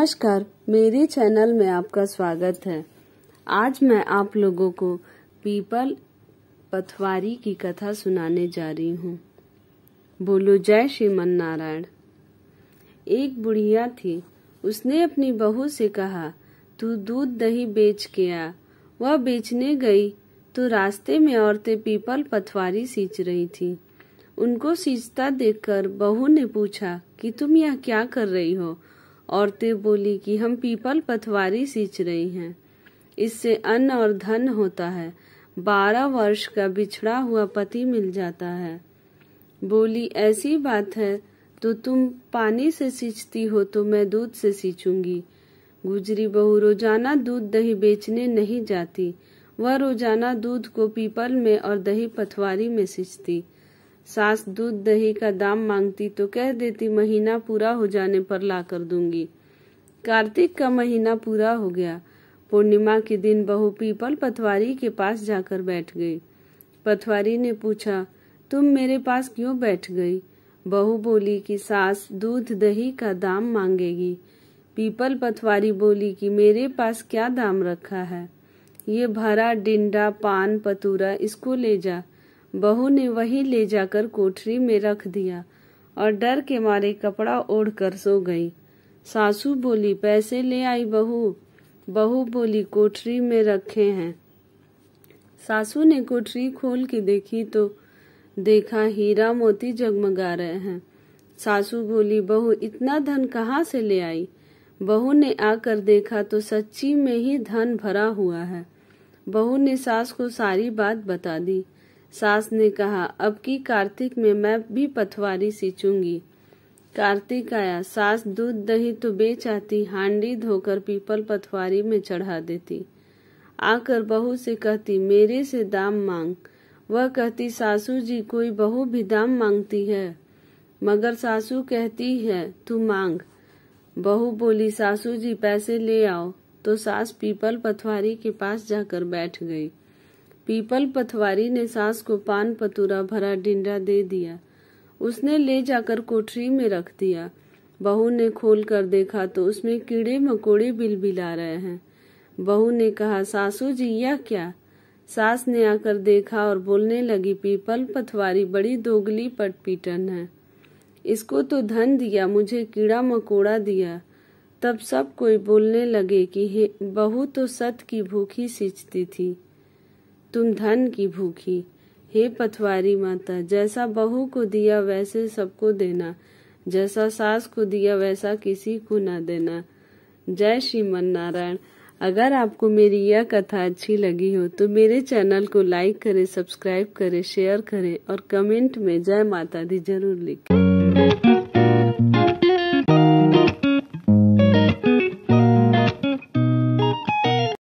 नमस्कार मेरे चैनल में आपका स्वागत है आज मैं आप लोगों को पीपल पथवारी की कथा सुनाने जा रही हूँ बोलो जय श्रीमन नारायण एक बुढ़िया थी उसने अपनी बहू से कहा तू दूध दही बेच के आ वह बेचने गई तो रास्ते में औरतें पीपल पथवारी सींच रही थी उनको सींचता देखकर बहू ने पूछा कि तुम यह क्या कर रही हो औरतें बोली कि हम पीपल पथवारी सींच रही हैं इससे अन्न और धन होता है बारह वर्ष का बिछड़ा हुआ पति मिल जाता है बोली ऐसी बात है तो तुम पानी से सींचती हो तो मैं दूध से सींचूंगी गुजरी बहू रोजाना दूध दही बेचने नहीं जाती वह रोजाना दूध को पीपल में और दही पथवारी में सींचती सास दूध दही का दाम मांगती तो कह देती महीना पूरा हो जाने पर ला कर दूंगी कार्तिक का महीना पूरा हो गया पूर्णिमा के दिन बहू पीपल पथवारी के पास जाकर बैठ गई पथवारी ने पूछा तुम मेरे पास क्यों बैठ गई बहू बोली कि सास दूध दही का दाम मांगेगी पीपल पथवारी बोली कि मेरे पास क्या दाम रखा है ये भरा डिंडा पान पतूरा इसको ले जा बहू ने वही ले जाकर कोठरी में रख दिया और डर के मारे कपड़ा ओढ़कर सो गई सासू बोली पैसे ले आई बहू बहू बोली कोठरी में रखे हैं सासू ने कोठरी खोल के देखी तो देखा हीरा मोती जगमगा रहे हैं सासू बोली बहू इतना धन कहाँ से ले आई बहू ने आकर देखा तो सच्ची में ही धन भरा हुआ है बहू ने सास को सारी बात बता दी सास ने कहा अब की कार्तिक में मैं भी पथवारी सींचूंगी कार्तिक आया सास दूध दही तो बेच आती हांडी धोकर पीपल पथवारी में चढ़ा देती आकर बहू से कहती मेरे से दाम मांग वह कहती सासू जी कोई बहू भी दाम मांगती है मगर सासू कहती है तू मांग बहू बोली सासू जी पैसे ले आओ तो सास पीपल पथवारी के पास जाकर बैठ गई पीपल पथवारी ने सास को पान पतूरा भरा डिंडा दे दिया उसने ले जाकर कोठरी में रख दिया बहू ने खोल कर देखा तो उसमें कीड़े मकोड़े बिलबिला रहे हैं बहू ने कहा सासू जी यह क्या सास ने आकर देखा और बोलने लगी पीपल पथवारी बड़ी दोगली पटपीटन है इसको तो धन दिया मुझे कीड़ा मकोड़ा दिया तब सब कोई बोलने लगे कि हे बहू तो सत की भूखी सींचती थी तुम धन की भूखी हे पथवारी माता जैसा बहू को दिया वैसे सबको देना जैसा सास को दिया वैसा किसी को न देना जय श्रीमन नारायण अगर आपको मेरी यह कथा अच्छी लगी हो तो मेरे चैनल को लाइक करें सब्सक्राइब करें शेयर करें और कमेंट में जय माता दी जरूर लिखें